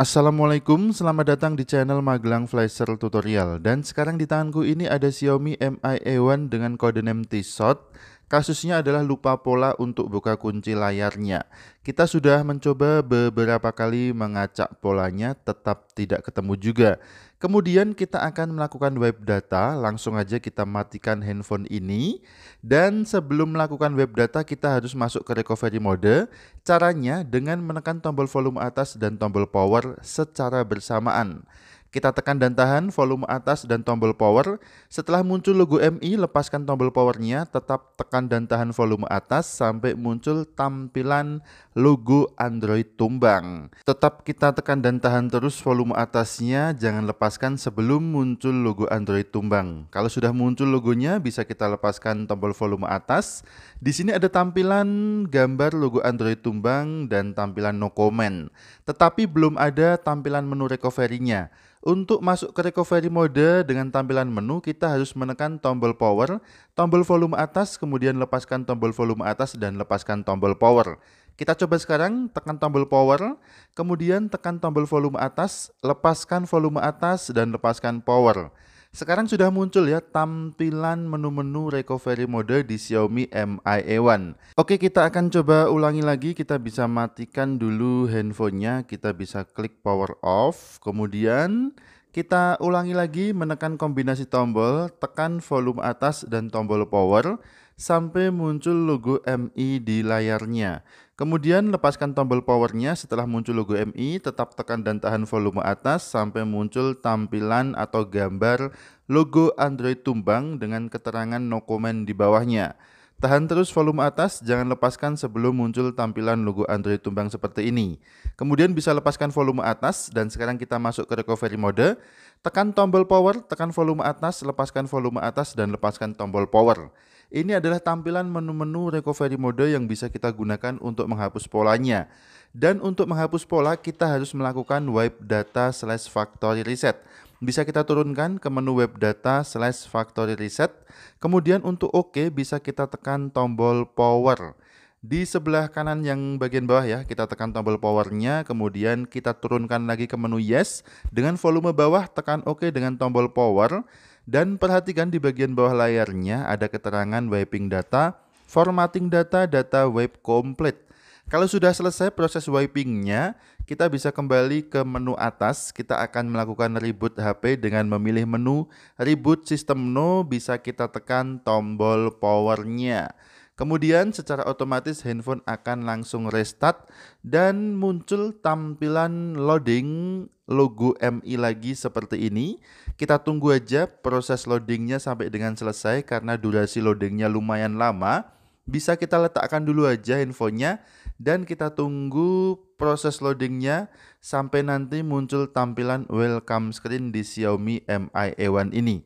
Assalamualaikum, selamat datang di channel Magelang Flasher Tutorial dan sekarang di tanganku ini ada Xiaomi Mi A1 dengan kode name T-Shot Kasusnya adalah lupa pola untuk buka kunci layarnya. Kita sudah mencoba beberapa kali mengacak polanya, tetap tidak ketemu juga. Kemudian kita akan melakukan web data, langsung aja kita matikan handphone ini. Dan sebelum melakukan web data kita harus masuk ke recovery mode. Caranya dengan menekan tombol volume atas dan tombol power secara bersamaan. Kita tekan dan tahan volume atas dan tombol power. Setelah muncul logo MI, lepaskan tombol powernya, tetap tekan dan tahan volume atas sampai muncul tampilan logo Android tumbang. Tetap kita tekan dan tahan terus volume atasnya, jangan lepaskan sebelum muncul logo Android tumbang. Kalau sudah muncul logonya, bisa kita lepaskan tombol volume atas. Di sini ada tampilan gambar logo Android tumbang dan tampilan no comment. Tetapi belum ada tampilan menu recovery-nya. Untuk masuk ke recovery mode dengan tampilan menu, kita harus menekan tombol power, tombol volume atas, kemudian lepaskan tombol volume atas dan lepaskan tombol power. Kita coba sekarang, tekan tombol power, kemudian tekan tombol volume atas, lepaskan volume atas dan lepaskan power. Sekarang sudah muncul ya tampilan menu-menu recovery mode di Xiaomi MI A1. Oke, kita akan coba ulangi lagi. Kita bisa matikan dulu handphonenya. Kita bisa klik power off. Kemudian kita ulangi lagi menekan kombinasi tombol, tekan volume atas dan tombol power sampai muncul logo MI di layarnya. Kemudian lepaskan tombol powernya setelah muncul logo MI, tetap tekan dan tahan volume atas sampai muncul tampilan atau gambar logo Android tumbang dengan keterangan no comment di bawahnya. Tahan terus volume atas, jangan lepaskan sebelum muncul tampilan logo Android tumbang seperti ini. Kemudian bisa lepaskan volume atas, dan sekarang kita masuk ke recovery mode. Tekan tombol power, tekan volume atas, lepaskan volume atas, dan lepaskan tombol power. Ini adalah tampilan menu-menu recovery mode yang bisa kita gunakan untuk menghapus polanya. Dan untuk menghapus pola, kita harus melakukan wipe data slash factory reset bisa kita turunkan ke menu web data slash factory reset. Kemudian untuk OK bisa kita tekan tombol power. Di sebelah kanan yang bagian bawah ya, kita tekan tombol powernya, kemudian kita turunkan lagi ke menu yes. Dengan volume bawah, tekan OK dengan tombol power. Dan perhatikan di bagian bawah layarnya ada keterangan wiping data, formatting data, data wipe complete. Kalau sudah selesai proses wipingnya, kita bisa kembali ke menu atas. Kita akan melakukan reboot HP dengan memilih menu reboot system no, bisa kita tekan tombol powernya. Kemudian secara otomatis handphone akan langsung restart dan muncul tampilan loading logo MI lagi seperti ini. Kita tunggu aja proses loadingnya sampai dengan selesai karena durasi loadingnya lumayan lama bisa kita letakkan dulu aja infonya dan kita tunggu proses loadingnya sampai nanti muncul tampilan welcome screen di Xiaomi Mi A1 ini.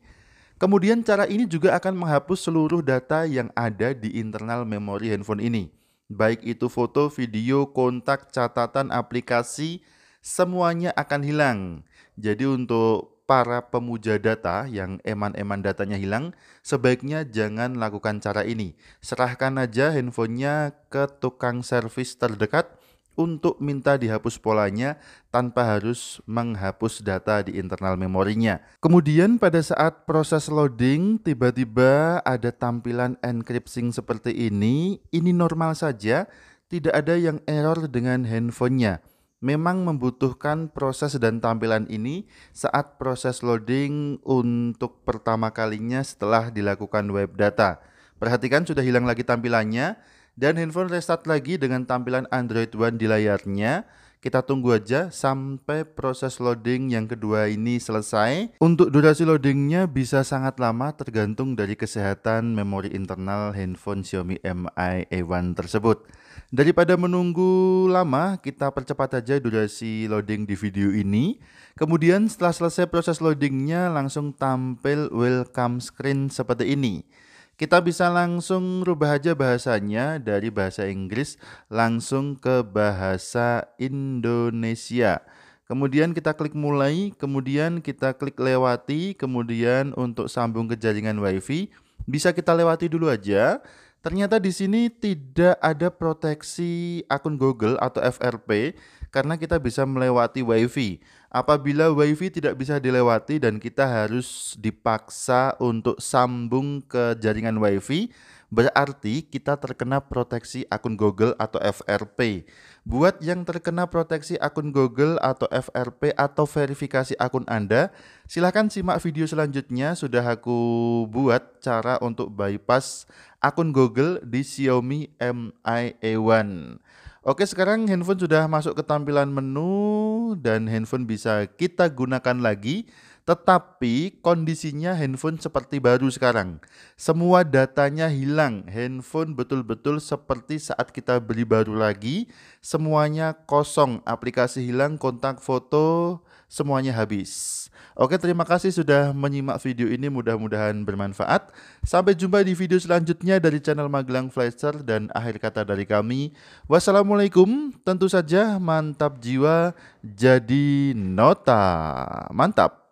Kemudian cara ini juga akan menghapus seluruh data yang ada di internal memori handphone ini. Baik itu foto, video, kontak, catatan, aplikasi, semuanya akan hilang. Jadi untuk para pemuja data yang eman-eman datanya hilang, sebaiknya jangan lakukan cara ini. Serahkan aja handphonenya ke tukang servis terdekat untuk minta dihapus polanya tanpa harus menghapus data di internal memorinya. Kemudian pada saat proses loading tiba-tiba ada tampilan encrypting seperti ini, ini normal saja, tidak ada yang error dengan handphonenya memang membutuhkan proses dan tampilan ini saat proses loading untuk pertama kalinya setelah dilakukan web data. Perhatikan sudah hilang lagi tampilannya dan handphone restart lagi dengan tampilan Android One di layarnya kita tunggu aja sampai proses loading yang kedua ini selesai. Untuk durasi loadingnya bisa sangat lama tergantung dari kesehatan memori internal handphone Xiaomi Mi A1 tersebut. Daripada menunggu lama, kita percepat aja durasi loading di video ini. Kemudian setelah selesai proses loadingnya langsung tampil welcome screen seperti ini. Kita bisa langsung rubah aja bahasanya dari bahasa Inggris langsung ke bahasa Indonesia. Kemudian kita klik mulai, kemudian kita klik lewati, kemudian untuk sambung ke jaringan WiFi bisa kita lewati dulu aja. Ternyata di sini tidak ada proteksi akun Google atau FRP karena kita bisa melewati WiFi. Apabila wifi tidak bisa dilewati dan kita harus dipaksa untuk sambung ke jaringan wifi, berarti kita terkena proteksi akun Google atau FRP. Buat yang terkena proteksi akun Google atau FRP atau verifikasi akun Anda, silahkan simak video selanjutnya. Sudah aku buat cara untuk bypass akun Google di Xiaomi Mi A1. Oke, sekarang handphone sudah masuk ke tampilan menu dan handphone bisa kita gunakan lagi, tetapi kondisinya handphone seperti baru sekarang. Semua datanya hilang, handphone betul-betul seperti saat kita beli baru lagi, semuanya kosong, aplikasi hilang, kontak foto, semuanya habis. Oke, terima kasih sudah menyimak video ini. Mudah-mudahan bermanfaat. Sampai jumpa di video selanjutnya dari channel Magelang Fletcher dan akhir kata dari kami. Wassalamualaikum. Tentu saja mantap jiwa jadi nota. Mantap.